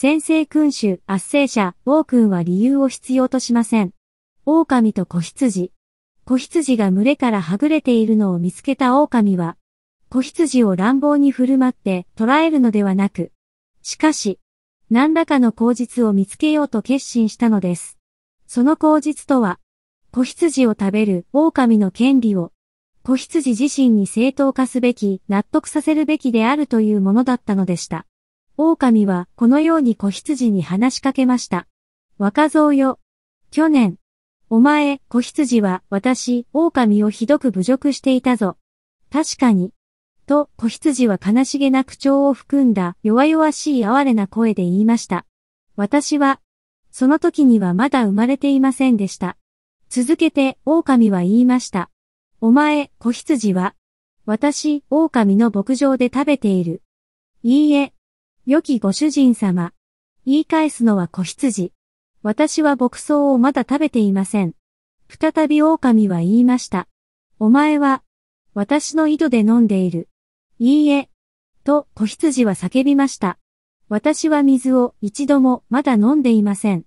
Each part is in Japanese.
先制君主、圧政者、王君は理由を必要としません。狼と子羊。子羊が群れからはぐれているのを見つけた狼は、子羊を乱暴に振る舞って捕らえるのではなく、しかし、何らかの口実を見つけようと決心したのです。その口実とは、子羊を食べる狼の権利を、子羊自身に正当化すべき、納得させるべきであるというものだったのでした。狼はこのように子羊に話しかけました。若造よ。去年。お前、子羊は私、狼をひどく侮辱していたぞ。確かに。と、子羊は悲しげな口調を含んだ弱々しい哀れな声で言いました。私は、その時にはまだ生まれていませんでした。続けて、狼は言いました。お前、子羊は、私、狼の牧場で食べている。いいえ、良きご主人様。言い返すのは子羊。私は牧草をまだ食べていません。再び狼は言いました。お前は、私の井戸で飲んでいる。いいえ。と、子羊は叫びました。私は水を一度もまだ飲んでいません。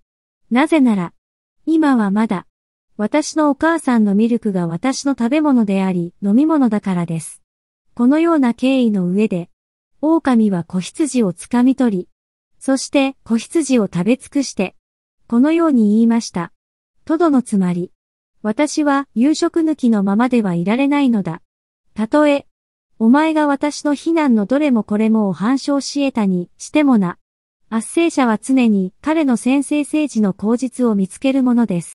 なぜなら、今はまだ、私のお母さんのミルクが私の食べ物であり、飲み物だからです。このような経緯の上で、狼は子羊をつかみ取り、そして子羊を食べ尽くして、このように言いました。とどのつまり、私は夕食抜きのままではいられないのだ。たとえ、お前が私の非難のどれもこれもを反証し得たにしてもな。圧政者は常に彼の先制政治の口実を見つけるものです。